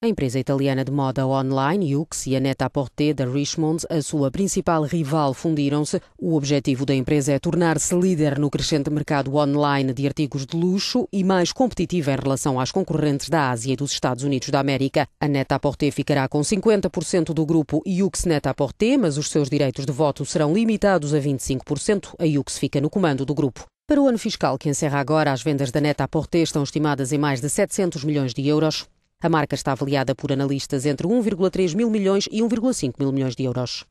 A empresa italiana de moda online Yux e a net porter da Richmond, a sua principal rival, fundiram-se. O objetivo da empresa é tornar-se líder no crescente mercado online de artigos de luxo e mais competitiva em relação às concorrentes da Ásia e dos Estados Unidos da América. A net porter ficará com 50% do grupo Yux net porter mas os seus direitos de voto serão limitados a 25%. A Yux fica no comando do grupo. Para o ano fiscal que encerra agora, as vendas da net porter estão estimadas em mais de 700 milhões de euros. A marca está avaliada por analistas entre 1,3 mil milhões e 1,5 mil milhões de euros.